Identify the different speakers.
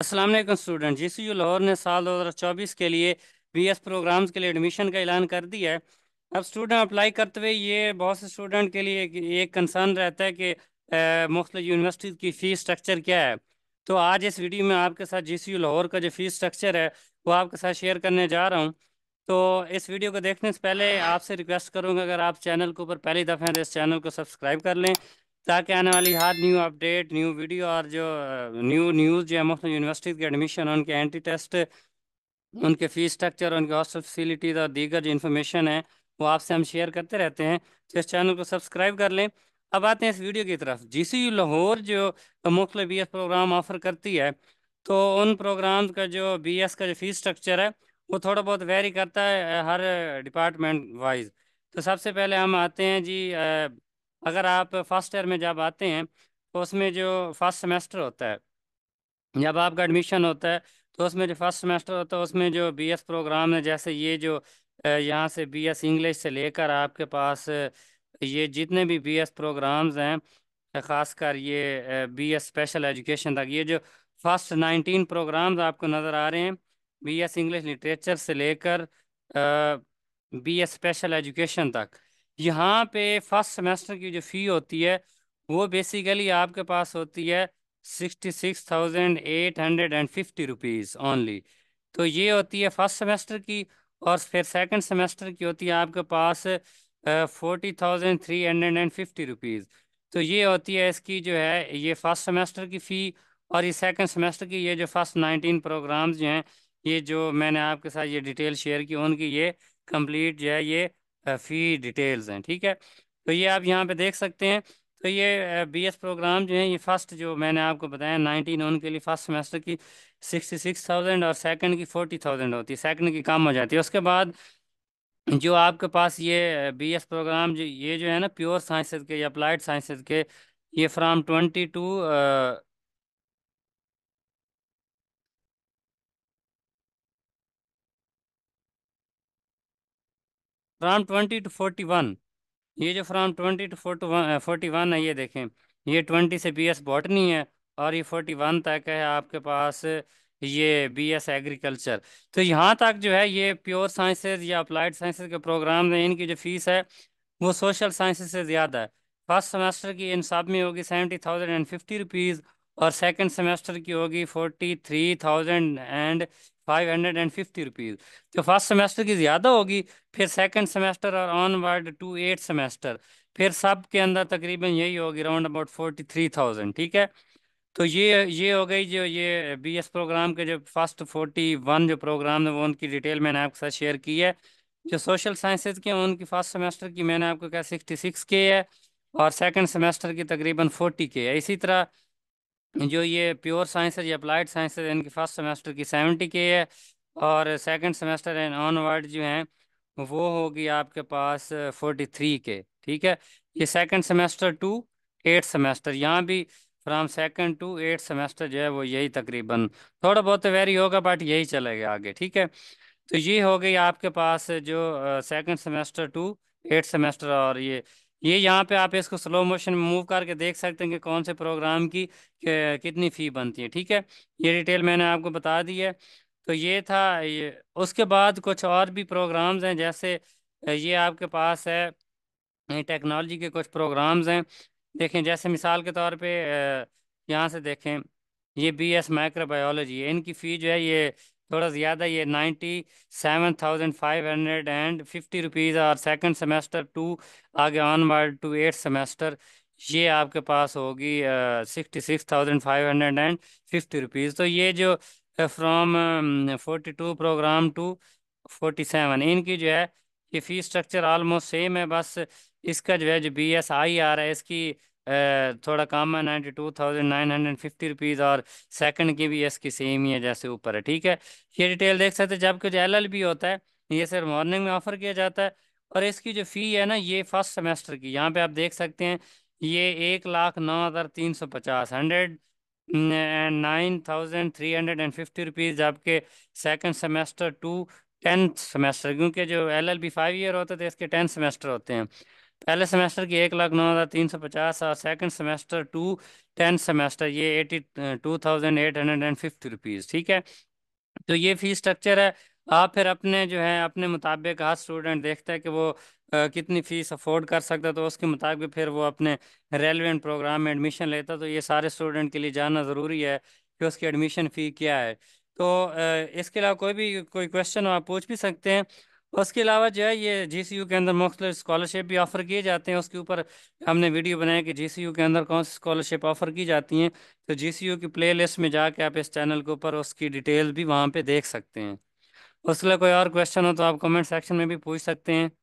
Speaker 1: Aslam student G C U Lahore ने साल 2024 के लिए बीएस प्रोग्राम्स के लिए एडमिशन का ऐलान कर दिया है अब स्टूडेंट अप्लाई करते हुए ये बहुत से स्टूडेंट के लिए एक कंसर्न रहता है कि मुख्त यूनिवर्सिटी की फ़ीस स्ट्रक्चर क्या है तो आज इस वीडियो में आपके साथ जी सी यू लाहौर का जो फ़ीस स्ट्रक्चर है वो आपके साथ शेयर करने जा रहा हूँ तो इस वीडियो को देखने से पहले आपसे रिक्वेस्ट करूँगा अगर आप चैनल के ऊपर पहली दफ़े हैं तो इस चैनल को सब्सक्राइब कर लें ताकि आने वाली हर न्यू अपडेट न्यू वीडियो और जो न्यू uh, न्यूज़ जो है मुफ्त यूनिवर्सिटी के एडमिशन उनके एंट्री टेस्ट उनके फ़ीस स्ट्रक्चर उनके हॉस्टल फैसिलिटीज़ और दीगर जो इन्फॉर्मेशन है वो आपसे हम शेयर करते रहते हैं तो इस चैनल को सब्सक्राइब कर लें अब आते हैं इस वीडियो की तरफ जी सी यू लाहौर जो मुख्तु बी एस प्रोग्राम ऑफ़र करती है तो उन प्रोग्राम का जो बी एस का जो फ़ीस स्ट्रक्चर है वो थोड़ा बहुत वेरी करता है uh, हर डिपार्टमेंट वाइज तो सबसे पहले हम आते हैं जी uh, अगर आप फर्स्ट ईयर में जब आते हैं तो उसमें जो फर्स्ट सेमेस्टर होता है जब आपका एडमिशन होता है तो उसमें जो फर्स्ट सेमेस्टर होता है उसमें जो बी प्रोग्राम है जैसे ये जो यहाँ से बी इंग्लिश से लेकर आपके पास ये जितने भी एस प्रोग्राम्स हैं ख़ासकर ये एस स्पेशल एजुकेशन तक ये जो फर्स्ट नाइनटीन प्रोग्राम्स आपको नज़र आ रहे हैं एस इंग्लिश लिटरेचर से लेकर एस स्पेशल एजुकेशन तक यहाँ पे फर्स्ट सेमेस्टर की जो फ़ी होती है वो बेसिकली आपके पास होती है sixty six thousand eight hundred and fifty rupees only तो ये होती है फर्स्ट सेमेस्टर की और फिर सेकंड सेमेस्टर की होती है आपके पास forty thousand three hundred and fifty rupees तो ये होती है इसकी जो है ये फर्स्ट सेमेस्टर की फ़ी और ये सेकंड सेमेस्टर की ये जो फर्स्ट नाइनटीन प्रोग्राम्स जो हैं ये जो मैंने आपके साथ ये डिटेल शेयर की उनकी ये कम्प्लीट जो है ये फी डिटेल्स हैं ठीक है तो ये आप यहाँ पे देख सकते हैं तो ये बीएस प्रोग्राम जो है ये फर्स्ट जो मैंने आपको बताया नाइनटीन वन के लिए फर्स्ट सेमेस्टर की सिक्सटी सिक्स थाउजेंड और सेकंड की फोर्टी थाउजेंड होती है सेकंड की कम हो जाती है उसके बाद जो आपके पास ये बीएस प्रोग्राम जो ये जो है ना प्योर साइंसेज के या अप्लाइड साइंसेज के ये from twenty two from twenty two forty one ये जो from twenty two forty one forty one है ये देखें ये ट्वेंटी से बी एस बॉटनी है और ये फोर्टी वन तक है आपके पास ये बी एस एग्रीकल्चर तो यहाँ तक जो है ये प्योर साइंसेज या अप्लाइड साइंसेज के प्रोग्राम हैं इनकी जो फीस है वो सोशल साइंसेज से ज़्यादा है फर्स्ट सेमेस्टर की इन सब में होगी seventy thousand and fifty rupees और सेकेंड सेमेस्टर की होगी forty three thousand and five hundred and fifty rupees तो फर्स्ट सेमेस्टर की ज़्यादा होगी फिर सेकंड सेमेस्टर और ऑनवर्ड टू एट सेमेस्टर फिर सब के अंदर तकरीबन यही होगी round about forty three thousand ठीक है तो ये ये हो गई जो ये बीएस प्रोग्राम के जो फर्स्ट फोर्टी वन जो प्रोग्राम है वो उनकी डिटेल मैंने आपके साथ शेयर की है जो सोशल साइंसेज के हैं उनकी फर्स्ट सेमेस्टर की मैंने आपको कहा सिक्सटी सिक्स के है और सेकेंड सेमेस्टर की तकरीबन फोर्टी के है इसी तरह जो ये प्योर साइंसेज या अप्लाइड साइंसेज इनकी फर्स्ट सेमेस्टर की सेवेंटी के है और सेकंड सेमेस्टर एंड ऑनवर्ड जो हैं वो होगी आपके पास फोर्टी थ्री के ठीक है ये second semester to eight semester यहाँ भी from second to eight semester जो है वो यही तकरीबन थोड़ा बहुत तो वेरी होगा बट यही चलेगा आगे ठीक है तो ये हो गई आपके पास जो second semester to eight semester और ये ये यहाँ पे आप इसको स्लो मोशन में मूव करके देख सकते हैं कि कौन से प्रोग्राम की कितनी फ़ी बनती है ठीक है ये डिटेल मैंने आपको बता दी है तो ये था ये उसके बाद कुछ और भी प्रोग्राम्स हैं जैसे ये आपके पास है टेक्नोलॉजी के कुछ प्रोग्राम्स हैं देखें जैसे मिसाल के तौर पे यहाँ से देखें ये बी एस माइक्रोबायोलॉजी है इनकी फ़ी जो है ये थोड़ा ज़्यादा ये ninety seven thousand five hundred and fifty rupees और सेकंड सेमेस्टर टू आगे ऑनवर्ड टू एट सेमेस्टर ये आपके पास होगी sixty six thousand five hundred and fifty rupees तो ये जो from forty two programme to forty seven इनकी जो है ये फीस स्ट्रक्चर आलमोस्ट सेम है बस इसका जो है जो बी एस आई रहा है इसकी थोड़ा काम है ninety two thousand nine hundred fifty rupees और सेकंड की भी इसकी सेम ही है जैसे ऊपर है ठीक है ये डिटेल देख सकते हैं जबकि जो एल एल होता है ये सर मॉर्निंग में ऑफ़र किया जाता है और इसकी जो फ़ी है ना ये फर्स्ट सेमेस्टर की यहाँ पे आप देख सकते हैं ये एक लाख नौ हज़ार तीन सौ पचास hundred and nine thousand three hundred and fifty rupees जबकि second semester to tenth semester क्योंकि जो L L B five year होता है तो इसके टेंथ सेमेस्टर होते हैं पहले सेमेस्टर की एक लाख नौ हज़ार तीन सौ पचास और second semester to ten semester ये eighty two thousand eight hundred and fifty rupees ठीक है तो ये फीस स्ट्रक्चर है आप फिर अपने जो है अपने मुताबिक हर स्टूडेंट देखता है कि वो आ, कितनी फ़ीस अफोर्ड कर सकता है तो उसके मुताबिक फिर वो अपने रेलिवेंट प्रोग्राम में एडमिशन लेता तो ये सारे स्टूडेंट के लिए जानना ज़रूरी है कि उसकी एडमिशन फ़ी क्या है तो आ, इसके अलावा कोई भी कोई क्वेश्चन आप पूछ भी सकते हैं उसके अलावा जो है ये यू के अंदर मुख्त स्कॉलरशिप भी ऑफ़र किए जाते हैं उसके ऊपर हमने वीडियो बनाया कि यू के अंदर कौन सी स्कॉलरशिप ऑफ़र की जाती हैं तो यू की प्लेलिस्ट में जाके आप इस चैनल के ऊपर उसकी डिटेल भी वहाँ पे देख सकते हैं उसके लिए कोई और क्वेश्चन हो तो आप कमेंट सेक्शन में भी पूछ सकते हैं